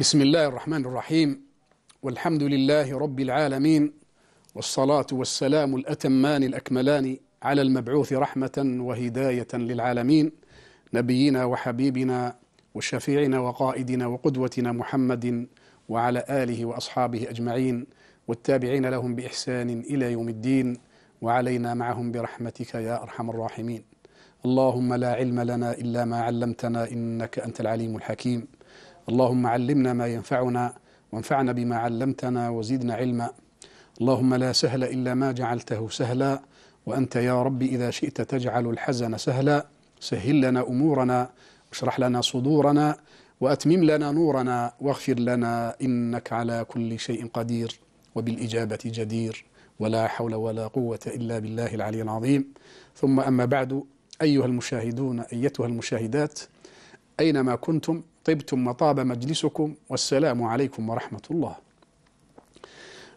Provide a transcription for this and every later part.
بسم الله الرحمن الرحيم والحمد لله رب العالمين والصلاة والسلام الأتمان الأكملان على المبعوث رحمة وهداية للعالمين نبينا وحبيبنا وشفيعنا وقائدنا وقدوتنا محمد وعلى آله وأصحابه أجمعين والتابعين لهم بإحسان إلى يوم الدين وعلينا معهم برحمتك يا أرحم الراحمين اللهم لا علم لنا إلا ما علمتنا إنك أنت العليم الحكيم اللهم علمنا ما ينفعنا وانفعنا بما علمتنا وزدنا علما اللهم لا سهل الا ما جعلته سهلا وانت يا رب اذا شئت تجعل الحزن سهلا سهل لنا امورنا واشرح لنا صدورنا واتمم لنا نورنا واغفر لنا انك على كل شيء قدير وبالاجابه جدير ولا حول ولا قوه الا بالله العلي العظيم ثم اما بعد ايها المشاهدون ايتها المشاهدات اينما كنتم طبتم وطاب مجلسكم والسلام عليكم ورحمة الله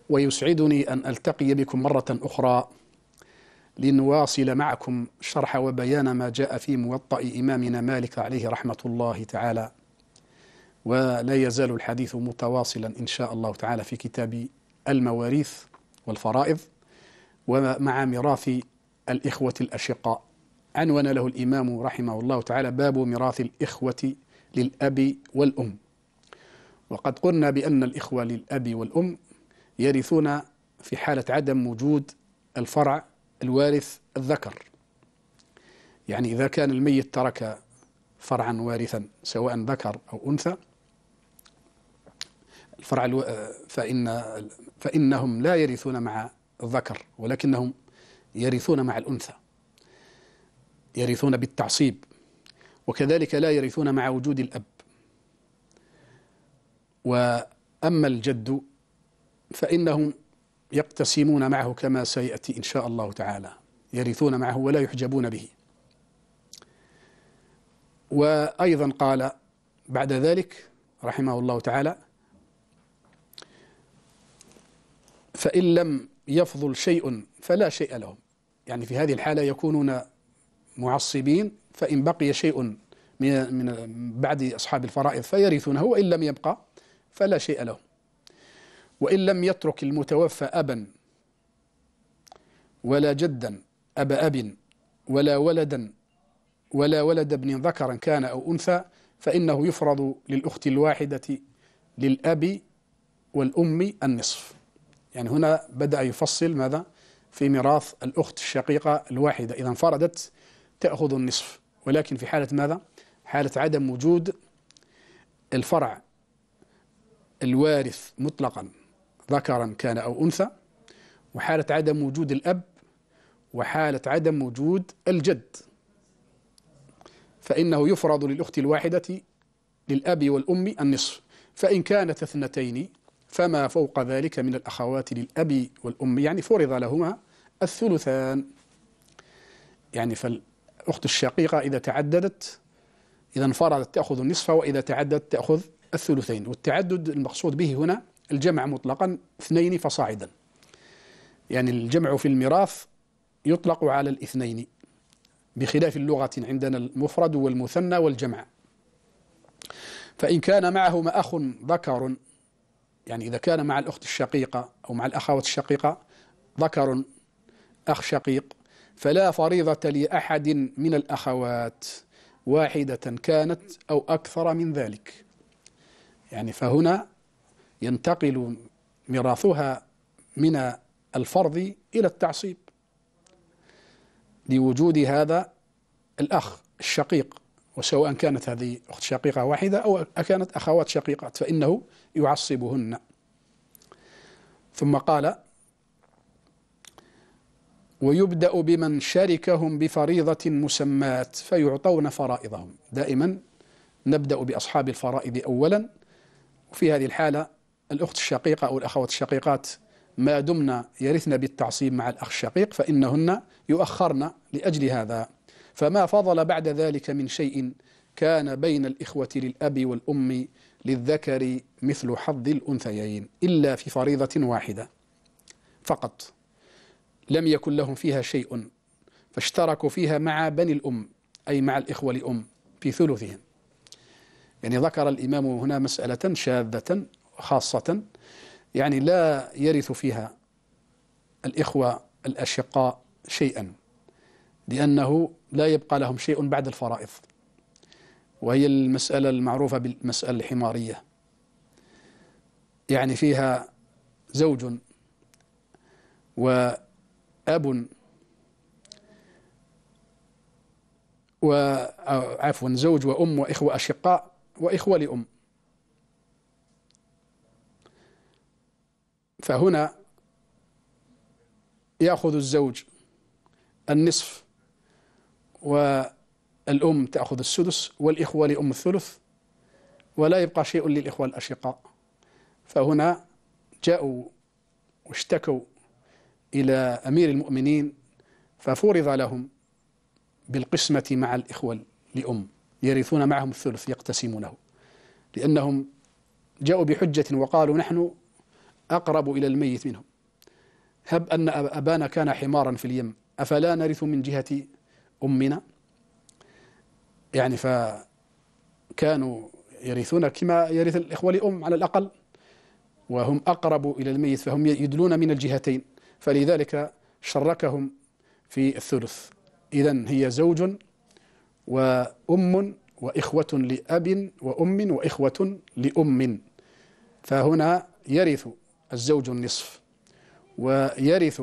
ويسعدني أن ألتقي بكم مرة أخرى لنواصل معكم شرح وبيان ما جاء في موطأ إمامنا مالك عليه رحمة الله تعالى ولا يزال الحديث متواصلا إن شاء الله تعالى في كتاب المواريث والفرائض ومع ميراث الإخوة الأشقاء عنون له الإمام رحمه الله تعالى باب ميراث الإخوة للأب والأم وقد قلنا بأن الإخوة للأب والأم يرثون في حالة عدم وجود الفرع الوارث الذكر يعني إذا كان الميت ترك فرعا وارثا سواء ذكر أو أنثى الفرع الو... فإن فإنهم لا يرثون مع الذكر ولكنهم يرثون مع الأنثى يرثون بالتعصيب وكذلك لا يرثون مع وجود الأب وأما الجد فإنهم يقتسمون معه كما سيأتي إن شاء الله تعالى يرثون معه ولا يحجبون به وأيضا قال بعد ذلك رحمه الله تعالى فإن لم يفضل شيء فلا شيء لهم يعني في هذه الحالة يكونون معصبين فإن بقي شيء من من بعد أصحاب الفرائض فيرثونه وإن لم يبقى فلا شيء له وإن لم يترك المتوفى أبا ولا جدا أب أب ولا ولدا ولا ولد ابن ذكرا كان أو أنثى فإنه يفرض للأخت الواحدة للأب والأم النصف يعني هنا بدأ يفصل ماذا في ميراث الأخت الشقيقة الواحدة إذا انفردت تأخذ النصف ولكن في حالة ماذا؟ حالة عدم وجود الفرع الوارث مطلقا ذكرا كان أو أنثى وحالة عدم وجود الأب وحالة عدم وجود الجد فإنه يفرض للأخت الواحدة للأب والأم النصف فإن كانت اثنتين فما فوق ذلك من الأخوات للأب والأم يعني فرض لهما الثلثان يعني فال الأخت الشقيقة إذا تعددت إذا انفردت تأخذ النصف وإذا تعددت تأخذ الثلثين والتعدد المقصود به هنا الجمع مطلقا اثنين فصاعدا يعني الجمع في الميراث يطلق على الاثنين بخلاف اللغة عندنا المفرد والمثنى والجمع فإن كان معهما أخ ذكر يعني إذا كان مع الأخت الشقيقة أو مع الأخوات الشقيقة ذكر أخ شقيق فلا فريضة لأحد من الأخوات واحدة كانت أو أكثر من ذلك يعني فهنا ينتقل ميراثها من الفرض إلى التعصيب لوجود هذا الأخ الشقيق وسواء كانت هذه أخت شقيقة واحدة أو كانت أخوات شقيقات فإنه يعصبهن ثم قال ويبدأ بمن شركهم بفريضة مسماة فيعطون فرائضهم دائما نبدأ بأصحاب الفرائض أولا وفي هذه الحالة الأخت الشقيقة أو الأخوات الشقيقات ما دمنا يرثن بالتعصيب مع الأخ الشقيق فإنهن يؤخرن لأجل هذا فما فضل بعد ذلك من شيء كان بين الإخوة للأب والأم للذكر مثل حظ الأنثيين إلا في فريضة واحدة فقط لم يكن لهم فيها شيء فاشتركوا فيها مع بني الأم أي مع الإخوة لأم في ثلثهم يعني ذكر الإمام هنا مسألة شاذة خاصة يعني لا يرث فيها الإخوة الأشقاء شيئا لأنه لا يبقى لهم شيء بعد الفرائض وهي المسألة المعروفة بالمسألة الحمارية يعني فيها زوج و أب و عفوا زوج وأم وإخوة أشقاء وإخوة لأم فهنا يأخذ الزوج النصف والأم تأخذ السدس والإخوة لأم الثلث ولا يبقى شيء للإخوة الأشقاء فهنا جاءوا واشتكوا إلى أمير المؤمنين ففرض لهم بالقسمة مع الإخوة لأم يرثون معهم الثلث يقتسمونه لأنهم جاءوا بحجة وقالوا نحن أقرب إلى الميت منهم هب أن أبانا كان حمارا في اليم أفلا نرث من جهة أمنا يعني فكانوا يرثون كما يرث الإخوة لأم على الأقل وهم أقرب إلى الميت فهم يدلون من الجهتين فلذلك شركهم في الثلث إذا هي زوج وأم وإخوة لأب وأم وإخوة لأم فهنا يرث الزوج النصف ويرث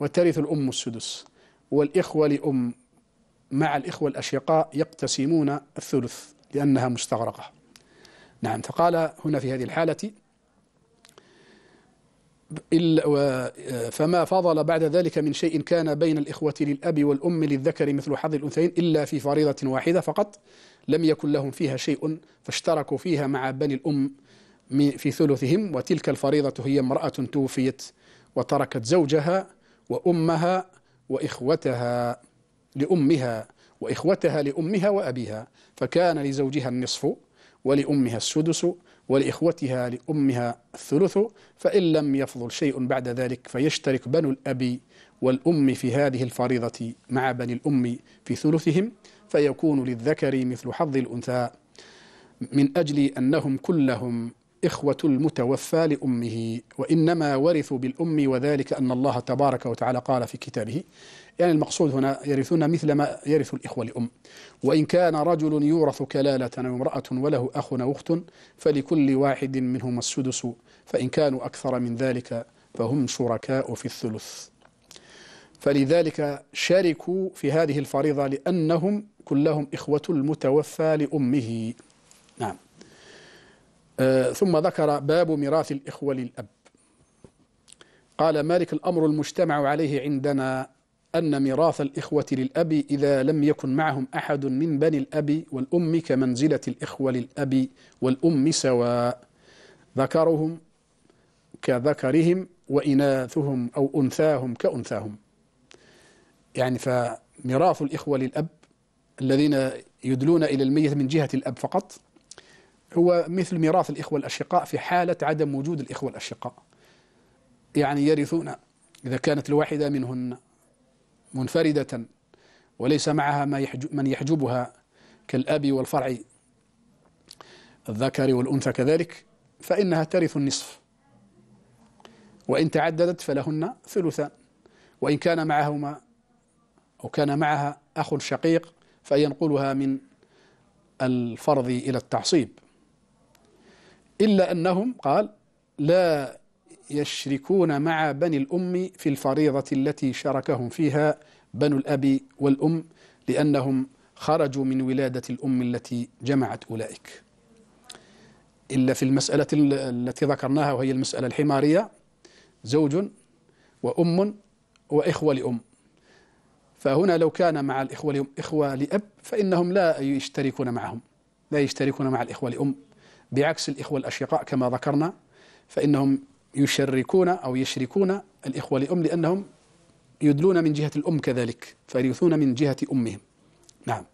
وترث الأم السدس والإخوة لأم مع الإخوة الأشقاء يقتسمون الثلث لأنها مستغرقة نعم فقال هنا في هذه الحالة إلا آه، فما فضل بعد ذلك من شيء كان بين الإخوة للأب والأم للذكر مثل حظ الأنثيين إلا في فريضة واحدة فقط لم يكن لهم فيها شيء فاشتركوا فيها مع بني الأم في ثلثهم وتلك الفريضة هي امرأة توفيت وتركت زوجها وأمها وإخوتها لأمها وإخوتها لأمها وأبيها فكان لزوجها النصف ولأمها السدس ولإخوتها لأمها الثلث فإن لم يفضل شيء بعد ذلك فيشترك بنو الأب والأم في هذه الفريضة مع بني الأم في ثلثهم فيكون للذكر مثل حظ الأنثى من أجل أنهم كلهم إخوة المتوفى لأمه وإنما ورثوا بالأم وذلك أن الله تبارك وتعالى قال في كتابه يعني المقصود هنا يرثون مثل ما يرث الإخوة لأم وإن كان رجل يورث كلالة أو امرأة وله أخ أو أخت فلكل واحد منهما السدس فإن كانوا أكثر من ذلك فهم شركاء في الثلث فلذلك شاركوا في هذه الفريضة لأنهم كلهم إخوة المتوفى لأمه نعم آه، ثم ذكر باب ميراث الإخوة للأب قال مالك الأمر المجتمع عليه عندنا أن ميراث الإخوة للأب إذا لم يكن معهم أحد من بني الأب والأم كمنزلة الإخوة للأب والأم سواء ذكرهم كذكرهم وإناثهم أو أنثاهم كأنثاهم يعني فميراث الإخوة للأب الذين يدلون إلى الميت من جهة الأب فقط هو مثل ميراث الإخوة الأشقاء في حالة عدم وجود الإخوة الأشقاء يعني يرثون إذا كانت الواحدة منهن منفردة وليس معها ما يحجب من يحجبها كالأب والفرع الذكر والأنثى كذلك فإنها ترث النصف وإن تعددت فلهن ثلثان وإن كان معهما أو كان معها أخ شقيق فينقلها من الفرض إلى التعصيب إلا أنهم قال لا يشركون مع بني الأم في الفريضة التي شاركهم فيها بنو الأب والأم لأنهم خرجوا من ولادة الأم التي جمعت أولئك إلا في المسألة التي ذكرناها وهي المسألة الحمارية زوج وأم وإخوة لأم فهنا لو كان مع الإخوة لأم إخوة لأب فإنهم لا يشتركون معهم لا يشتركون مع الإخوة لأم بعكس الإخوة الأشقاء كما ذكرنا فإنهم يشركون أو يشركون الإخوة لأم لأنهم يدلون من جهة الأم كذلك فيرثون من جهة أمهم نعم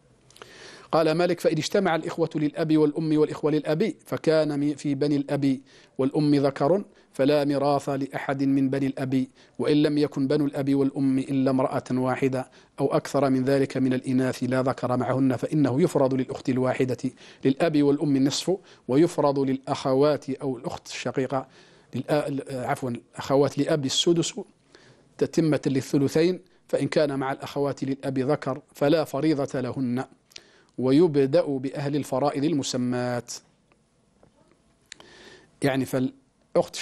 قال مالك فإن اجتمع الإخوة للأب والأم والإخوة للأبي فكان في بني الأب والأم ذكر فلا ميراث لأحد من بني الأب وإن لم يكن بنو الأب والأم إلا امرأة واحدة أو أكثر من ذلك من الإناث لا ذكر معهن فإنه يفرض للأخت الواحدة للأب والأم النصف ويفرض للأخوات أو الأخت الشقيقة عفوا الأخوات لأب السدس تتمة للثلثين فإن كان مع الأخوات للأب ذكر فلا فريضة لهن ويبدأ بأهل الفرائض المسمات يعني فال أخت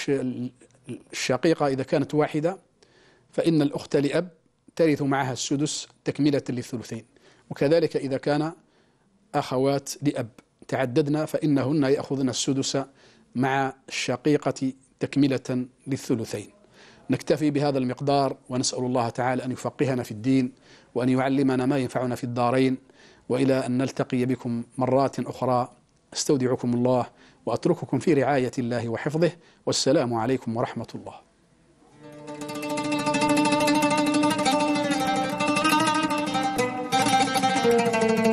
الشقيقة إذا كانت واحدة فإن الأخت لأب ترث معها السدس تكملة للثلثين وكذلك إذا كان أخوات لأب تعددنا فإنهن يأخذن السدس مع الشقيقة تكملة للثلثين نكتفي بهذا المقدار ونسأل الله تعالى أن يفقهنا في الدين وأن يعلمنا ما ينفعنا في الدارين وإلى أن نلتقي بكم مرات أخرى استودعكم الله واترككم في رعايه الله وحفظه والسلام عليكم ورحمه الله Thank you.